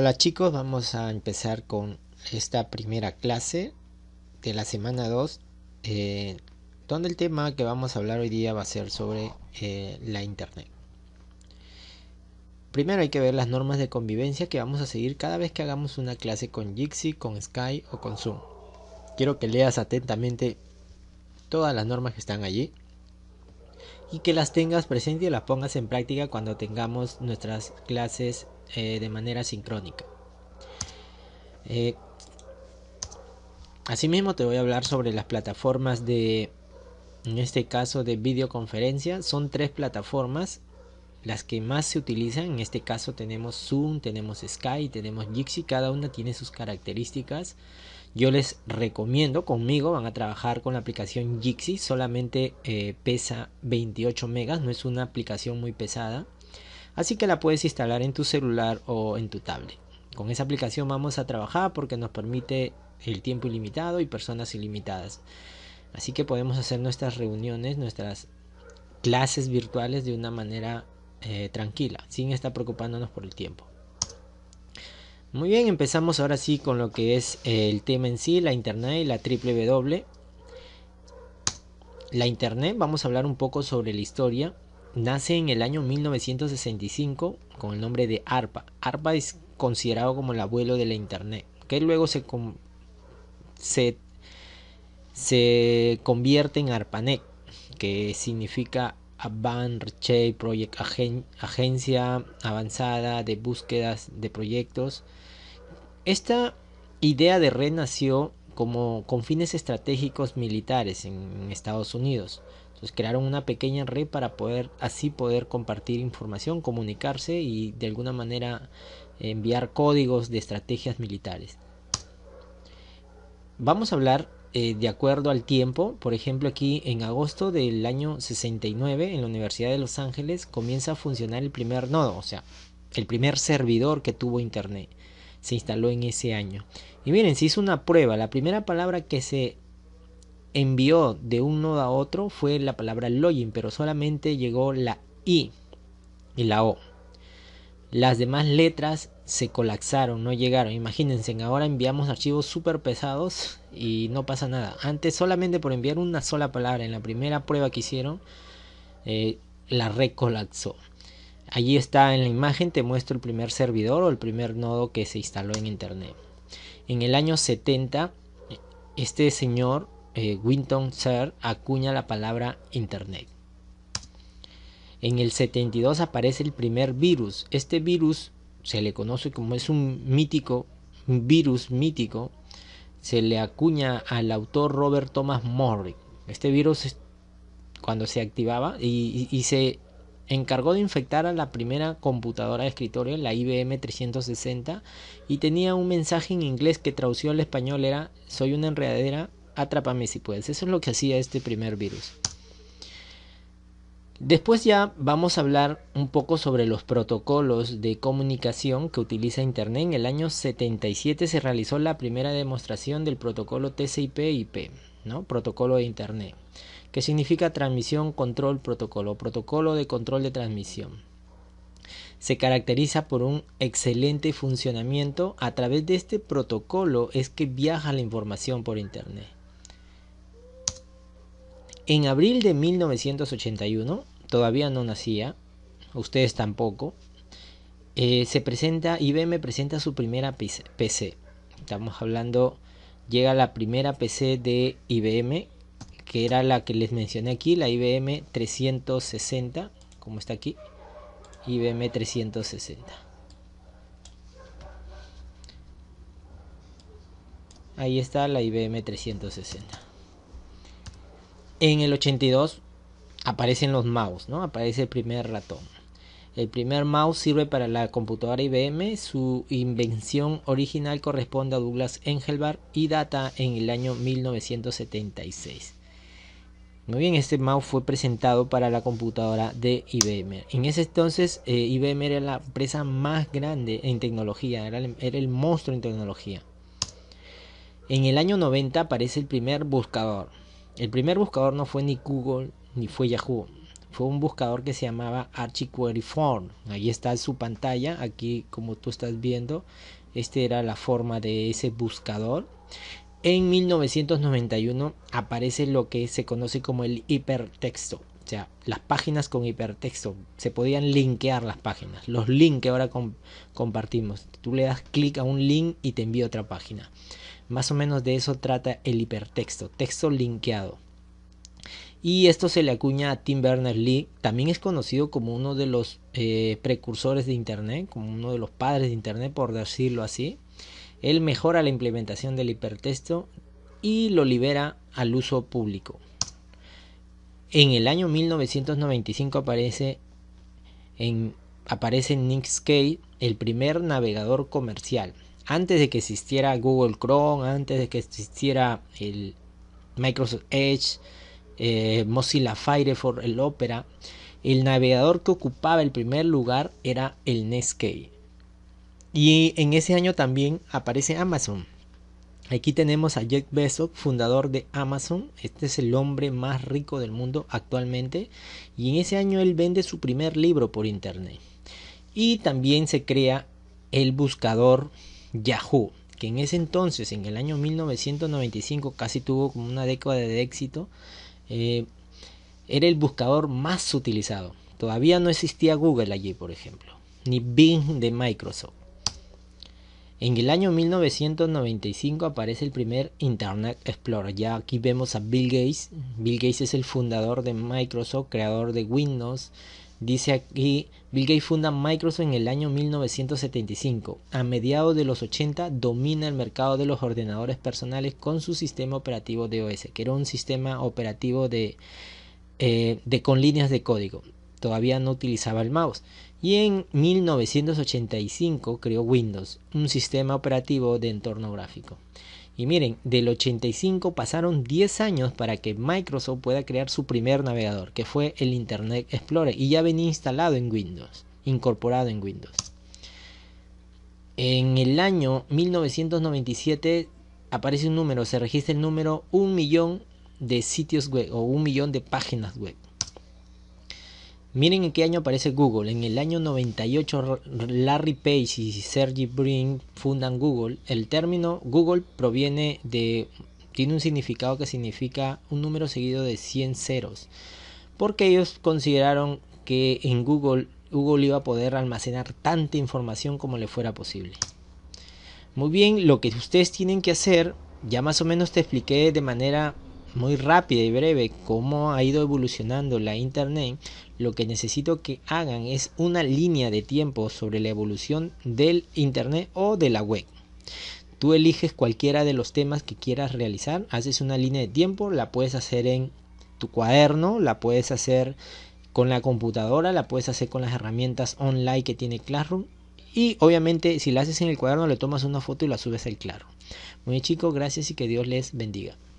Hola chicos, vamos a empezar con esta primera clase de la semana 2, eh, donde el tema que vamos a hablar hoy día va a ser sobre eh, la Internet. Primero hay que ver las normas de convivencia que vamos a seguir cada vez que hagamos una clase con Jixi, con Sky o con Zoom. Quiero que leas atentamente todas las normas que están allí y que las tengas presente y las pongas en práctica cuando tengamos nuestras clases eh, de manera sincrónica. Eh, asimismo te voy a hablar sobre las plataformas de, en este caso de videoconferencia, son tres plataformas las que más se utilizan, en este caso tenemos Zoom, tenemos Skype, tenemos Jitsi, cada una tiene sus características yo les recomiendo, conmigo van a trabajar con la aplicación Jixi, solamente eh, pesa 28 megas, no es una aplicación muy pesada. Así que la puedes instalar en tu celular o en tu tablet. Con esa aplicación vamos a trabajar porque nos permite el tiempo ilimitado y personas ilimitadas. Así que podemos hacer nuestras reuniones, nuestras clases virtuales de una manera eh, tranquila, sin estar preocupándonos por el tiempo. Muy bien, empezamos ahora sí con lo que es el tema en sí, la internet y la triple W. E. La internet, vamos a hablar un poco sobre la historia. Nace en el año 1965 con el nombre de ARPA. ARPA es considerado como el abuelo de la internet, que luego se, se, se convierte en ARPANET, que significa Advan, Project Agencia Avanzada de Búsquedas de Proyectos. Esta idea de red nació como con fines estratégicos militares en Estados Unidos. Entonces crearon una pequeña red para poder así poder compartir información, comunicarse y de alguna manera enviar códigos de estrategias militares. Vamos a hablar eh, de acuerdo al tiempo. Por ejemplo, aquí en agosto del año 69 en la Universidad de Los Ángeles comienza a funcionar el primer nodo, o sea, el primer servidor que tuvo Internet. Se instaló en ese año. Y miren, se hizo una prueba. La primera palabra que se envió de un nodo a otro fue la palabra login, pero solamente llegó la I y la O. Las demás letras se colapsaron, no llegaron. Imagínense, ahora enviamos archivos súper pesados y no pasa nada. Antes solamente por enviar una sola palabra en la primera prueba que hicieron, eh, la red colapsó. Allí está en la imagen, te muestro el primer servidor o el primer nodo que se instaló en Internet. En el año 70, este señor, eh, Winton Sir, acuña la palabra Internet. En el 72 aparece el primer virus. Este virus se le conoce como es un mítico, un virus mítico. Se le acuña al autor Robert Thomas Morrick. Este virus cuando se activaba y, se encargó de infectar a la primera computadora de escritorio, la IBM 360, y tenía un mensaje en inglés que traducido al español era, soy una enredadera, atrápame si puedes. Eso es lo que hacía este primer virus. Después ya vamos a hablar un poco sobre los protocolos de comunicación que utiliza Internet. En el año 77 se realizó la primera demostración del protocolo TCP/IP, ¿no? Protocolo de Internet, que significa transmisión control protocolo, protocolo de control de transmisión. Se caracteriza por un excelente funcionamiento. A través de este protocolo es que viaja la información por Internet. En abril de 1981, todavía no nacía, ustedes tampoco, eh, se presenta, IBM presenta su primera PC. Estamos hablando, llega la primera PC de IBM, que era la que les mencioné aquí, la IBM 360, como está aquí, IBM 360. Ahí está la IBM 360. En el 82 aparecen los mouse, ¿no? Aparece el primer ratón. El primer mouse sirve para la computadora IBM. Su invención original corresponde a Douglas Engelbart y data en el año 1976. Muy bien, este mouse fue presentado para la computadora de IBM. En ese entonces, eh, IBM era la empresa más grande en tecnología, era el monstruo en tecnología. En el año 90 aparece el primer buscador, el primer buscador no fue ni Google ni fue Yahoo. Fue un buscador que se llamaba Query Form. Ahí está su pantalla. Aquí, como tú estás viendo, esta era la forma de ese buscador. En 1991 aparece lo que se conoce como el hipertexto. O sea, las páginas con hipertexto. Se podían linkear las páginas. Los links que ahora compartimos. Tú le das clic a un link y te envía otra página. Más o menos de eso trata el hipertexto, texto linkeado. Y esto se le acuña a Tim Berners-Lee, también es conocido como uno de los eh, precursores de Internet, como uno de los padres de Internet, por decirlo así. Él mejora la implementación del hipertexto y lo libera al uso público. En el año 1995 aparece en, aparece el primer navegador comercial antes de que existiera Google Chrome, antes de que existiera el Microsoft Edge, eh, Mozilla Firefox, el Opera, el navegador que ocupaba el primer lugar era el Netscape. Y en ese año también aparece Amazon. Aquí tenemos a Jack Bezos, fundador de Amazon. Este es el hombre más rico del mundo actualmente. Y en ese año él vende su primer libro por internet. Y también se crea el buscador Yahoo, que en ese entonces, en el año 1995, casi tuvo como una década de éxito, eh, era el buscador más utilizado. Todavía no existía Google allí, por ejemplo, ni Bing de Microsoft. En el año 1995 aparece el primer Internet Explorer. Ya aquí vemos a Bill Gates. Bill Gates es el fundador de Microsoft, creador de Windows. Dice aquí Bill Gates funda Microsoft en el año 1975. A mediados de los 80 domina el mercado de los ordenadores personales con su sistema operativo DOS, que era un sistema operativo eh, de, con líneas de código. Todavía no utilizaba el mouse. Y en 1985 creó Windows, un sistema operativo de entorno gráfico. Y miren, del 85 pasaron 10 años para que Microsoft pueda crear su primer navegador, que fue el Internet Explorer, y ya venía instalado en Windows, incorporado en Windows. En el año 1997 aparece un número, se registra el número un millón de sitios web o un millón de páginas web. Miren en qué año aparece Google. En el año 98 Larry Page y Sergey Brin fundan Google. El término Google proviene de... tiene un significado que significa un número seguido de 100 ceros. Porque ellos consideraron que en Google, Google iba a poder almacenar tanta información como le fuera posible. Muy bien, lo que ustedes tienen que hacer, ya más o menos te expliqué de manera muy rápida y breve cómo ha ido evolucionando la Internet, lo que necesito que hagan es una línea de tiempo sobre la evolución del Internet o de la web. Tú eliges cualquiera de los temas que quieras realizar, haces una línea de tiempo, la puedes hacer en tu cuaderno, la puedes hacer con la computadora, la puedes hacer con las herramientas online que tiene Classroom y obviamente si la haces en el cuaderno le tomas una foto y la subes al Claro. Muy chicos, gracias y que Dios les bendiga.